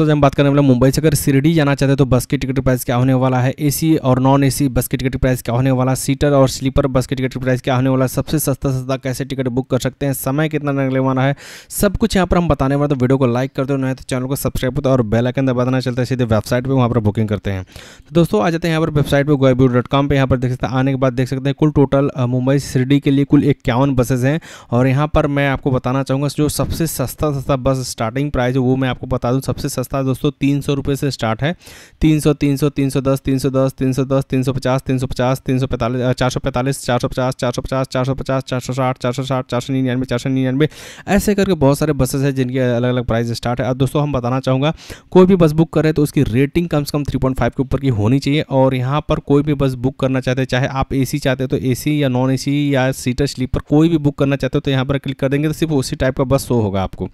दोस्तों जब हम बात करने वाले मुंबई से अगर सिरडी जाना चाहते हैं तो बस की टिकट प्राइस क्या होने वाला है एसी और नॉन एसी बस की टिकट प्राइस क्या होने वाला सीटर और स्लीपर बस की टिकट प्राइस क्या होने वाला सबसे सस्ता सस्ता कैसे टिकट बुक कर सकते हैं समय कितना लगने वाला है सब कुछ यहाँ पर हम बताने वाले तो वीडियो को लाइक कर दो नए तो चैनल को सब्सक्राइब करते दो और बेलाइकन दबा देना चलता है सीधे वेबसाइट पर वहाँ पर बुकिंग करते हैं तो दोस्तों आ जाते हैं यहाँ पर वेबसाइट पर गोयबू डॉट कॉम पर यहाँ पर देख सकते हैं आने के बाद देख सकते हैं कुल टोटल मुंबई सिरडी के लिए कुल इक्यावन बसेज हैं और यहाँ पर मैं आपको बताना चाहूँगा जो सबसे सस्ता सस्ता बस स्टार्टिंग प्राइस है वो मैं आपको बता दूँ सबसे सस्ता सस्ता दोस्तों तीन सौ रुपये से स्टार्ट है तीन सौ तीन सौ तीन सौ दस तीन सौ दस तीन सौ दस तीन सौ पचास तीन सौ पचास तीन सौ पैंतालीस चार सौ पैंतालीस चार सौ पचास चार सौ पचास चार सौ पचास चार सौ साठ चार सौ साठ चार सौ निन्यानवे चार सौ निन्यानवे ऐसे करके बहुत सारे बसेस हैं जिनके अलग अलग प्राइस स्टार्ट है और दोस्तों हम बताना चाहूँगा कोई भी बस बुक करें तो उसकी रेटिंग कम से कम थ्री पॉइंट फाइव के ऊपर की होनी चाहिए और यहाँ पर कोई भी बस बुक करना चाहते हैं चाहे आप ए सी चाहते हो तो ए सी या नॉन ए सी या सीटर स्लीपर कोई भी बुक करना चाहते हो तो यहाँ पर क्लिक कर देंगे तो सिर्फ उसी टाइप का बस शो होगा आपको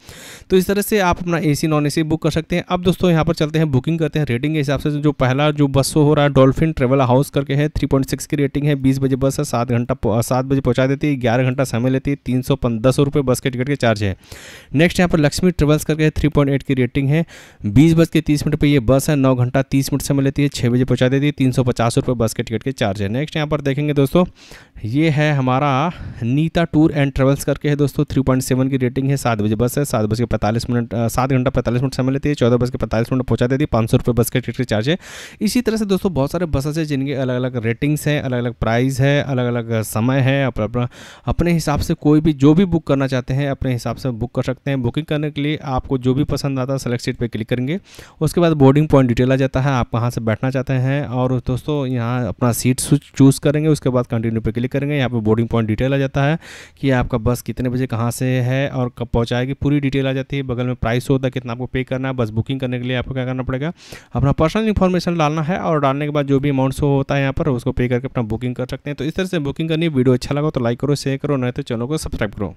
तो इस तरह से आप अपना ए सी नॉन ए सी बुक कर सकते हैं अब दोस्तों यहाँ पर चलते हैं बुकिंग करते हैं रेटिंग के हिसाब से जो पहला जो बस हो रहा है डॉल्फिन ट्रेवल हाउस करके है थ्री पॉइंट सिक्स की रेटिंग है बीस बजे बस है सात घंटा सात बजे पहुँचा देती है ग्यारह घंटा समय लेती है तीन सौ दस रुपये बस के टिकट के चार्ज है नेक्स्ट यहाँ पर लक्ष्मी ट्रेवल्स करके है थ्री पॉइंट एट की रेटिंग है बीस बज के तीस मिनट पर यह बस है नौ घंटा तीस मिनट समय लेती है छः बजे पहुँचा देती है तीन सौ पचास रुपये बस के टिकट के चार्ज है नेक्स्ट यहाँ पर देखेंगे दोस्तों ये है हमारा नीता टूर एंड ट्रेवल्स करके है दोस्तों थ्री पॉइंट सेवन की रेटिंग है सात बजे बस है सात बज के पैंतालीस मिनट सात घंटा पैंतालीस मिनट समय लेती है चौदह बज के पैंतालीस मिनट पहुंचा देती है पाँच सौ रुपये बस के टिकट चार्ज है इसी तरह से दोस्तों बहुत सारे बसेस हैं जिनके अलग अलग रेटिंग्स हैं अलग अलग प्राइस है अलग अलग समय है अपने हिसाब से कोई भी जो भी बुक करना चाहते हैं अपने हिसाब से बुक कर सकते हैं बुकिंग करने के लिए आपको जो भी पसंद आता है सेलेक्ट सीट पर क्लिक करेंगे उसके बाद बोर्डिंग पॉइंट डिटेल आ जाता है आप कहाँ से बैठना चाहते हैं और दोस्तों यहाँ अपना सीट चूज़ करेंगे उसके बाद कंटिन्यू पर क्लिक करेंगे यहाँ पर बोर्डिंग पॉइंट डिटेल आ जाता है कि आपका बस कितने बजे कहाँ से है और कब पहुँचाएगी पूरी डिटेल आ जाती है बगल में प्राइस होता है कितना आपको पे करना है बस बुकिंग करने के लिए आपको क्या करना पड़ेगा अपना पर्सनल इन्फॉर्मेशन डालना है और डालने के बाद जो भी अमाउंट शो होता है यहाँ पर उसको पे करके अपना बुकिंग कर सकते हैं तो इस तरह से बुकिंग करनी वीडियो अच्छा लगा तो लाइक करो शेयर करो नहीं तो चैनल को सब्सक्राइब करो